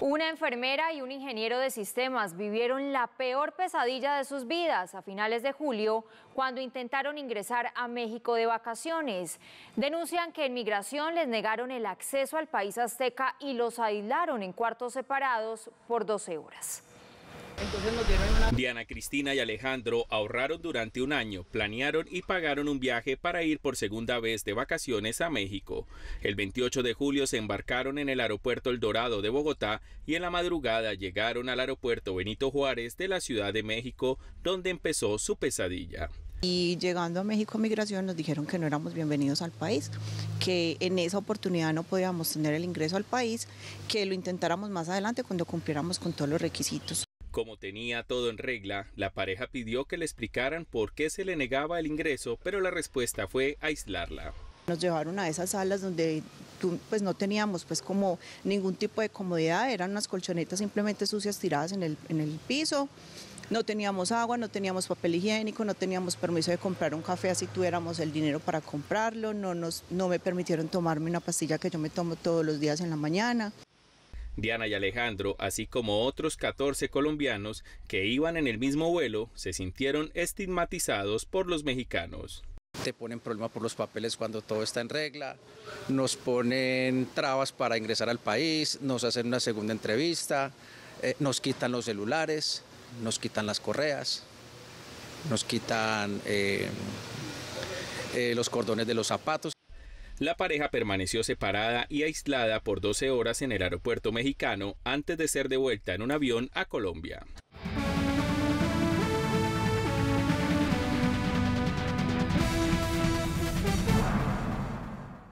Una enfermera y un ingeniero de sistemas vivieron la peor pesadilla de sus vidas a finales de julio cuando intentaron ingresar a México de vacaciones. Denuncian que en migración les negaron el acceso al país azteca y los aislaron en cuartos separados por 12 horas. Diana Cristina y Alejandro ahorraron durante un año, planearon y pagaron un viaje para ir por segunda vez de vacaciones a México. El 28 de julio se embarcaron en el aeropuerto El Dorado de Bogotá y en la madrugada llegaron al aeropuerto Benito Juárez de la Ciudad de México, donde empezó su pesadilla. Y llegando a México Migración nos dijeron que no éramos bienvenidos al país, que en esa oportunidad no podíamos tener el ingreso al país, que lo intentáramos más adelante cuando cumpliéramos con todos los requisitos. Como tenía todo en regla, la pareja pidió que le explicaran por qué se le negaba el ingreso, pero la respuesta fue aislarla. Nos llevaron a esas salas donde pues no teníamos pues como ningún tipo de comodidad, eran unas colchonetas simplemente sucias tiradas en el, piso. No teníamos agua, no teníamos papel higiénico, no teníamos permiso de comprar un café así tuviéramos el dinero para comprarlo, no, nos, no me permitieron tomarme una pastilla que yo me tomo todos los días en la mañana. Diana y Alejandro, así como otros 14 colombianos que iban en el mismo vuelo, se sintieron estigmatizados por los mexicanos. Te ponen problema por los papeles cuando todo está en regla, nos ponen trabas para ingresar al país, nos hacen una segunda entrevista, eh, nos quitan los celulares, nos quitan las correas, nos quitan eh, eh, los cordones de los zapatos. La pareja permaneció separada y aislada por 12 horas en el aeropuerto mexicano antes de ser devuelta en un avión a Colombia.